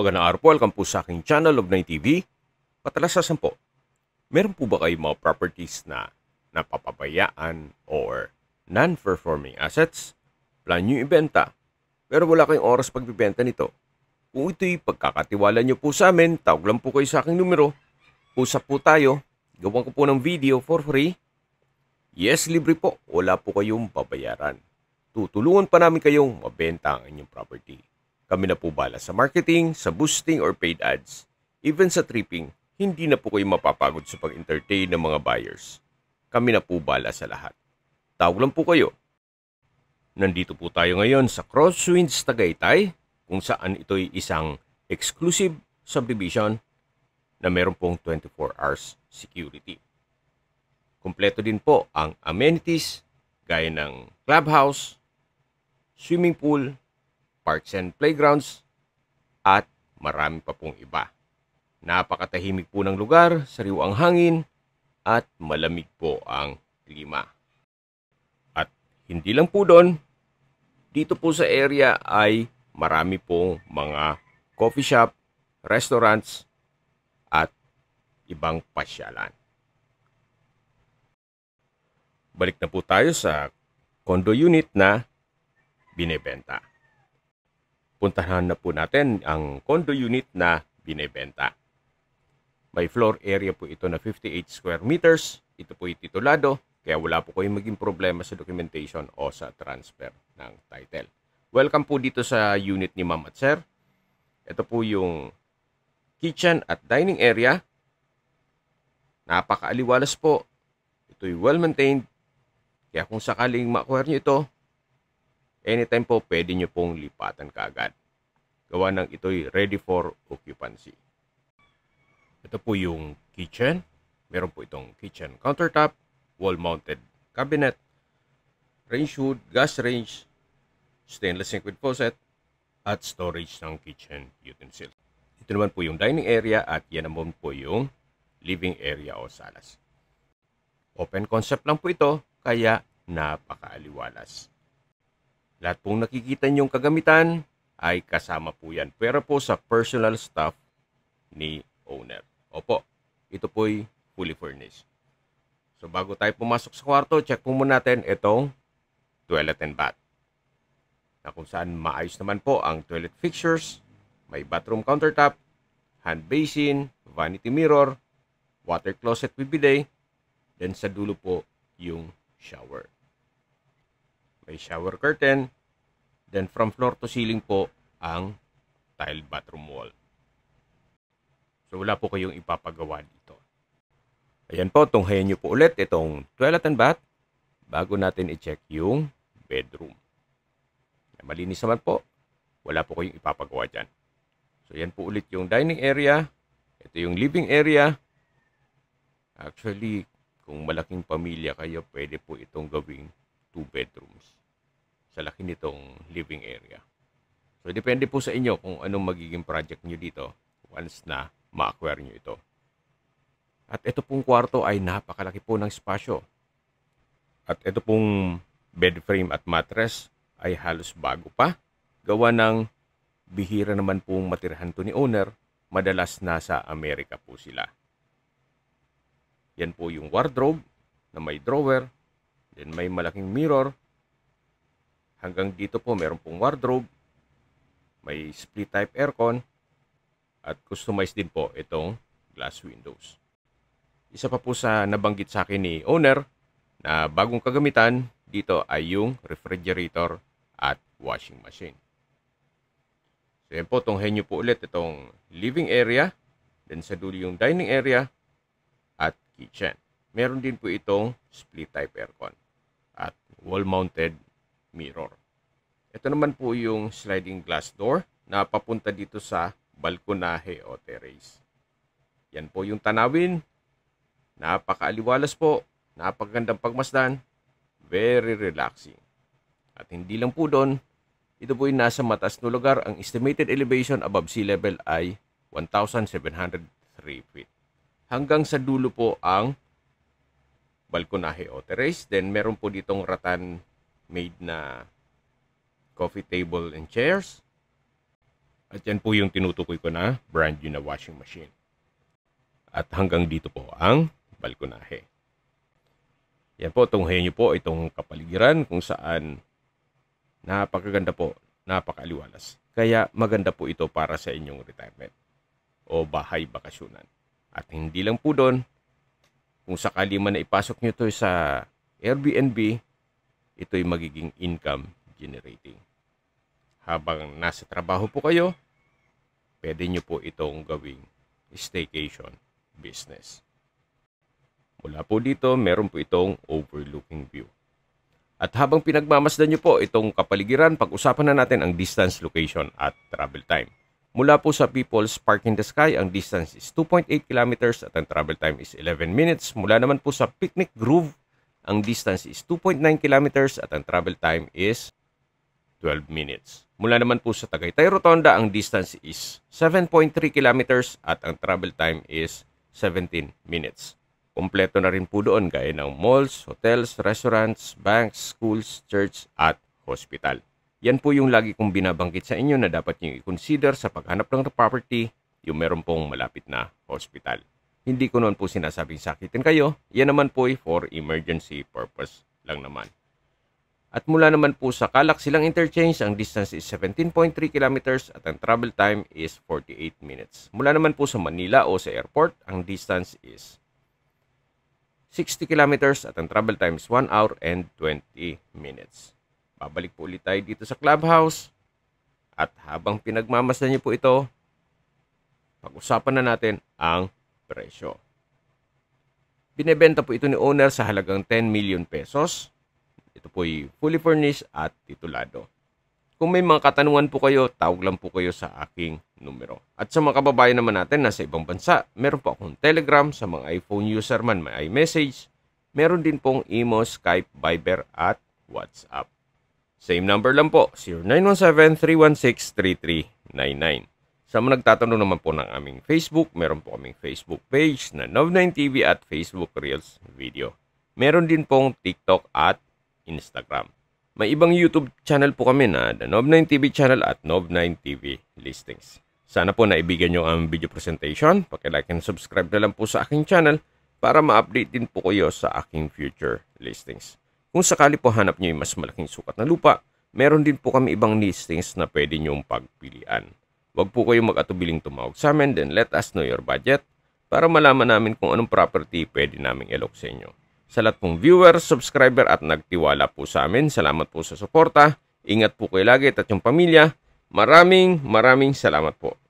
Magandang araw po, welcome po sa aking channel of 9 TV. Patalas sa meron po ba kayong mga properties na napapabayaan or non-performing assets? Plan nyo ibenta, pero wala kayong oras pagbibenta nito. Kung ito'y pagkakatiwala nyo po sa amin, tawag lang po kayo sa aking numero. Usap po tayo, gawan ko po ng video for free. Yes, libre po, wala po kayong babayaran. Tutulungan pa namin kayong mabenta ang inyong property. Kami na po bala sa marketing, sa boosting or paid ads. Even sa tripping, hindi na po kayo mapapagod sa pag-entertain ng mga buyers. Kami na po bala sa lahat. Tawag lang po kayo. Nandito po tayo ngayon sa Crosswinds Tagaytay kung saan ito'y isang exclusive subdivision na meron pong 24 hours security. Kompleto din po ang amenities gaya ng clubhouse, swimming pool, parks and playgrounds, at marami pa pong iba. Napakatahimik po ng lugar, sariw ang hangin, at malamig po ang klima. At hindi lang po doon, dito po sa area ay marami pong mga coffee shop, restaurants, at ibang pasyalan. Balik na po tayo sa condo unit na binebenta puntahan na po natin ang condo unit na binebenta. May floor area po ito na 58 square meters. Ito po ititulado, kaya wala po kayong maging problema sa documentation o sa transfer ng title. Welcome po dito sa unit ni Ma'am at Sir. Ito po yung kitchen at dining area. Napakaaliwalas po. Ito'y well-maintained. Kaya kung sakaling ma-acquire nyo ito, anytime po pwede nyo pong lipatan kaagad. Gawa ng ito'y ready for occupancy. Ito po yung kitchen. Meron po itong kitchen countertop, wall-mounted cabinet, range hood, gas range, stainless sink with faucet, at storage ng kitchen utensil. Ito naman po yung dining area at yan naman po yung living area o salas. Open concept lang po ito, kaya napakaaliwalas. Lahat pong nakikita niyong kagamitan ay kasama po yan. Pero po sa personal stuff ni owner. Opo, ito po'y fully furnished. So bago tayo pumasok sa kwarto, check po muna natin itong toilet and bath. Na kung saan maayos naman po ang toilet fixtures, may bathroom countertop, hand basin, vanity mirror, water closet with bidet, then sa dulo po yung shower may shower curtain. Then from floor to ceiling po ang tiled bathroom wall. So wala po kayong ipapagawa dito. Ayan po, tunghayan nyo po ulit itong toilet and bath bago natin i-check yung bedroom. Malinis naman po, wala po kayong ipapagawa dyan. So yan po ulit yung dining area. Ito yung living area. Actually, kung malaking pamilya kayo, pwede po itong gawing two bedrooms sa laki nitong living area. So, depende po sa inyo kung anong magiging project nyo dito once na ma-acquire nyo ito. At ito pong kwarto ay napakalaki po ng espasyo. At ito pong bed frame at mattress ay halos bago pa. Gawa ng bihira naman pong matirhan to ni owner, madalas nasa Amerika po sila. Yan po yung wardrobe na may drawer, then may malaking mirror, Hanggang dito po, meron pong wardrobe, may split type aircon, at customized din po itong glass windows. Isa pa po sa nabanggit sa akin ni owner na bagong kagamitan dito ay yung refrigerator at washing machine. So yan po, tunghen nyo po ulit itong living area, then sa dulo yung dining area at kitchen. Meron din po itong split type aircon at wall mounted mirror. Ito naman po yung sliding glass door na papunta dito sa balkonahe o terrace. Yan po yung tanawin. Napakaaliwalas po. Napakagandang pagmasdan. Very relaxing. At hindi lang po doon, ito po yung nasa mataas na lugar. Ang estimated elevation above sea level ay 1,703 feet. Hanggang sa dulo po ang balkonahe o terrace. Then meron po ditong rattan made na coffee table and chairs. At yan po yung tinutukoy ko na brand new na washing machine. At hanggang dito po ang balkonahe. Yan po, tunghayin niyo po itong kapaligiran kung saan napakaganda po, napakaliwalas. Kaya maganda po ito para sa inyong retirement o bahay bakasyonan. At hindi lang po doon, kung sakali man na ipasok nyo ito sa Airbnb, ito'y magiging income generating. Habang nasa trabaho po kayo, pwede nyo po itong gawing staycation business. Mula po dito, meron po itong overlooking view. At habang pinagmamasdan nyo po itong kapaligiran, pag-usapan na natin ang distance, location at travel time. Mula po sa People's Park in the Sky, ang distance is 2.8 kilometers at ang travel time is 11 minutes. Mula naman po sa Picnic Groove ang distance is 2.9 kilometers at ang travel time is 12 minutes. Mula naman po sa Tagaytay Rotonda, ang distance is 7.3 kilometers at ang travel time is 17 minutes. Kompleto na rin po doon gaya ng malls, hotels, restaurants, banks, schools, church at hospital. Yan po yung lagi kong binabanggit sa inyo na dapat nyo i-consider sa paghanap ng property yung meron pong malapit na hospital. Hindi ko noon po sinasabing sakitin kayo. Yan naman po ay for emergency purpose lang naman. At mula naman po sa Kalak Silang Interchange, ang distance is 17.3 kilometers at ang travel time is 48 minutes. Mula naman po sa Manila o sa airport, ang distance is 60 kilometers at ang travel time is 1 hour and 20 minutes. Babalik po ulit tayo dito sa clubhouse. At habang pinagmamasdan niyo po ito, pag-usapan na natin ang presyo. Binebenta po ito ni owner sa halagang 10 million pesos. Ito po ay fully furnished at titulado. Kung may mga katanungan po kayo, tawag lang po kayo sa aking numero. At sa mga kababayan naman natin na sa ibang bansa, meron po akong Telegram sa mga iPhone user man may iMessage. Meron din pong Imo, Skype, Viber at WhatsApp. Same number lang po, 0917-316-3399. Sa mga nagtatanong naman po ng aming Facebook, meron po kaming Facebook page na Nov9 TV at Facebook Reels video. Meron din pong TikTok at Instagram. May ibang YouTube channel po kami na The Nov9 TV channel at Nov9 TV listings. Sana po naibigan nyo ang video presentation. Pakilike and subscribe na lang po sa aking channel para ma-update din po kayo sa aking future listings. Kung sakali po hanap nyo yung mas malaking sukat na lupa, meron din po kami ibang listings na pwede nyong pagpilian. Huwag po kayong mag-atubiling tumawag sa amin, then let us know your budget para malaman namin kung anong property pwede naming elok sa inyo. Sa lahat pong viewers, subscriber at nagtiwala po sa amin, salamat po sa suporta. Ingat po kayo lagi at yung pamilya. Maraming maraming salamat po.